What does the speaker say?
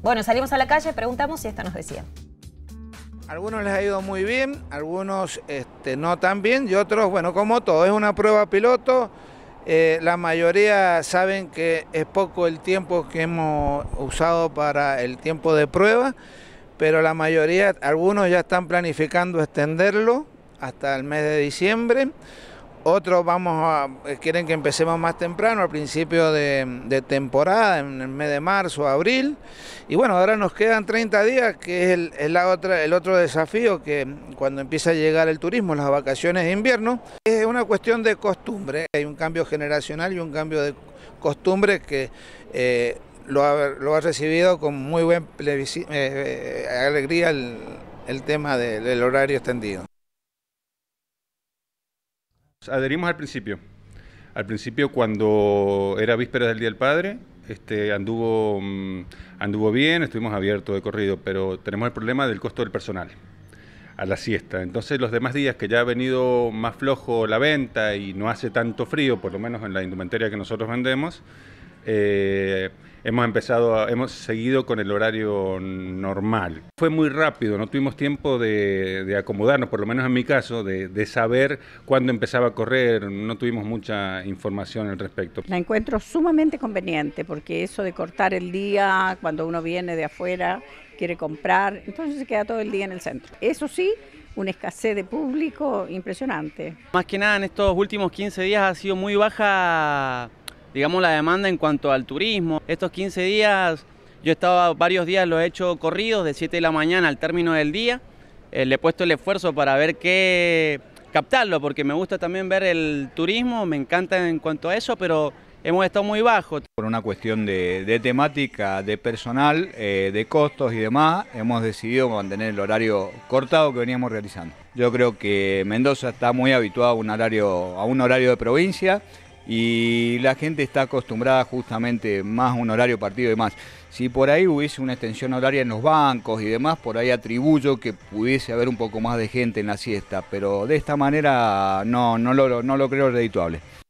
Bueno, salimos a la calle, preguntamos si esto nos decía. Algunos les ha ido muy bien, algunos este, no tan bien y otros, bueno, como todo, es una prueba piloto. Eh, la mayoría saben que es poco el tiempo que hemos usado para el tiempo de prueba, pero la mayoría, algunos ya están planificando extenderlo hasta el mes de diciembre. Otros vamos a, eh, quieren que empecemos más temprano, al principio de, temporada, en el mes de marzo, abril. Y bueno, ahora nos quedan 30 días, que es el, la otra, el otro desafío que cuando empieza a llegar el turismo, las vacaciones de invierno, es una cuestión de costumbre. Hay un cambio generacional y un cambio de costumbre que... Eh, lo ha, recibido con muy buena eh, alegría el, tema del horario extendido. Adherimos al principio. Al principio, cuando era víspera del Día del Padre, este, anduvo, mm, anduvo bien, estuvimos abiertos de corrido, pero tenemos el problema del costo del personal a la siesta. Entonces los demás días que ya ha venido más flojo la venta y no hace tanto frío, por lo menos en la indumentaria que nosotros vendemos, eh, hemos empezado, hemos seguido con el horario normal. Fue muy rápido, no tuvimos tiempo de, acomodarnos, por lo menos en mi caso, de, de saber cuándo empezaba a correr, no tuvimos mucha información al respecto. La encuentro sumamente conveniente, porque eso de cortar el día cuando uno viene de afuera, quiere comprar, entonces se queda todo el día en el centro. Eso sí, una escasez de público impresionante. Más que nada en estos últimos 15 días ha sido muy baja digamos, la demanda en cuanto al turismo. Estos 15 días, yo he estado varios días, lo he hecho corridos de 7 de la mañana al término del día. Eh, le he puesto el esfuerzo para ver qué captarlo, porque me gusta también ver el turismo, me encanta en cuanto a eso, pero hemos estado muy bajos. Por una cuestión de, temática, de personal, eh, de costos y demás, hemos decidido mantener el horario cortado que veníamos realizando. Yo creo que Mendoza está muy habituado a un horario, a un horario de provincia y la gente está acostumbrada justamente más a un horario partido y demás. Si por ahí hubiese una extensión horaria en los bancos y demás, por ahí atribuyo que pudiese haber un poco más de gente en la siesta, pero de esta manera no, lo, no lo creo redituable.